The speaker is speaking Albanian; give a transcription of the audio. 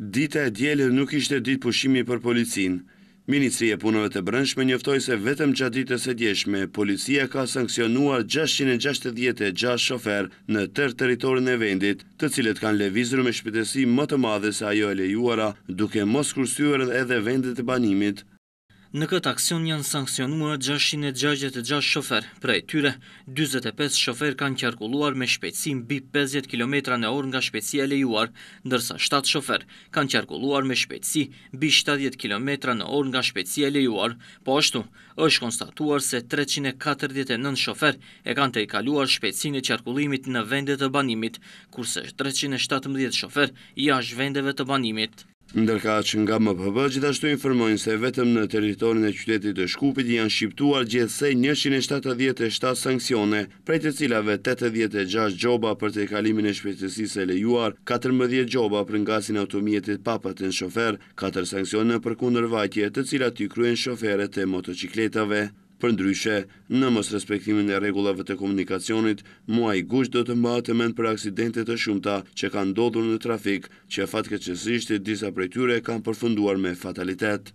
Dita e djelë nuk ishte dit pushimi për policin. Ministri e punëve të brëndshme njëftoj se vetëm gjatë ditës e djeshme, policia ka sankcionuar 666 shofer në tërë teritorin e vendit, të cilet kanë levizru me shpitesi më të madhe se ajo e lejuara, duke mos kursyër edhe vendit të banimit Në këtë aksion janë sankcionuar 666 shofer, prej tyre 25 shofer kanë kjarkulluar me shpecim bi 50 km në orë nga shpejtësia e lejuar, ndërsa 7 shofer kanë kjarkulluar me shpejtësi bi 70 km në orë nga shpejtësia e lejuar, po ashtu është konstatuar se 349 shofer e kanë të i kaluar shpecin e kjarkullimit në vendet të banimit, kurse 317 shofer i ashtë vendeve të banimit. Ndërka që nga MPB gjithashtu informojnë se vetëm në teritorin e qytetit të shkupit janë shqiptuar gjithsej 177 sankcione, prej të cilave 86 gjoba për të kalimin e shpetësis e lejuar, 14 gjoba për nga sin automjetit papat e në shofer, 4 sankcione për kundërvajtje të cilat i kryen shoferet e motocikletave. Për ndryshe, në mos respektimin e regullave të komunikacionit, mua i gusht do të mba të men për aksidentet të shumta që kanë dodur në trafik, që fatke qësishti disa prej tyre kanë përfunduar me fatalitet.